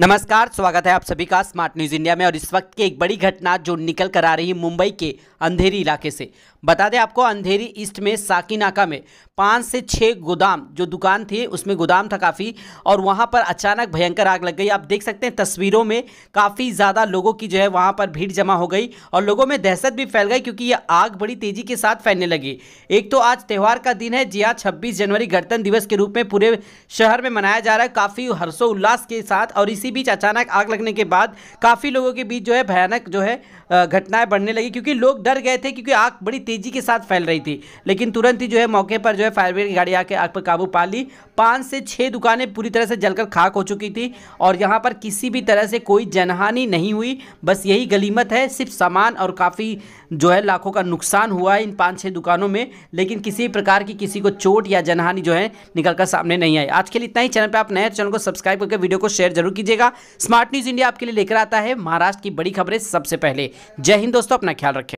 नमस्कार स्वागत है आप सभी का स्मार्ट न्यूज़ इंडिया में और इस वक्त की एक बड़ी घटना जो निकल कर आ रही है मुंबई के अंधेरी इलाके से बता दें आपको अंधेरी ईस्ट में साकी नाका में पाँच से छः गोदाम जो दुकान थी उसमें गोदाम था काफ़ी और वहाँ पर अचानक भयंकर आग लग गई आप देख सकते हैं तस्वीरों में काफ़ी ज़्यादा लोगों की जो है वहाँ पर भीड़ जमा हो गई और लोगों में दहशत भी फैल गई क्योंकि ये आग बड़ी तेज़ी के साथ फैलने लगी एक तो आज त्यौहार का दिन है जिया हाँ, छब्बीस जनवरी गणतंत्र दिवस के रूप में पूरे शहर में मनाया जा रहा है काफ़ी हर्षोल्लास के साथ और इस इसी बीच अचानक आग लगने के बाद काफ़ी लोगों के बीच जो है भयानक जो है घटनाएं बढ़ने लगी क्योंकि लोग डर गए थे क्योंकि आग बड़ी तेज़ी के साथ फैल रही थी लेकिन तुरंत ही जो है मौके पर जो है फायर ब्रिगेड की गाड़ी आके आग पर काबू पा ली पाँच से छः दुकानें पूरी तरह से जलकर खाक हो चुकी थी और यहाँ पर किसी भी तरह से कोई जनहानि नहीं हुई बस यही गलीमत है सिर्फ सामान और काफ़ी जो है लाखों का नुकसान हुआ है इन पाँच छः दुकानों में लेकिन किसी प्रकार की किसी को चोट या जनहानि जो है निकल सामने नहीं आई आज के लिए इतना ही चैनल पर आप नए तो चैनल को सब्सक्राइब करके वीडियो को शेयर जरूर कीजिए कीजिएगा स्मार्ट न्यूज इंडिया आपके लिए लेकर आता है महाराष्ट्र की बड़ी खबरें सबसे पहले जय हिंद दोस्तों अपना ख्याल रखें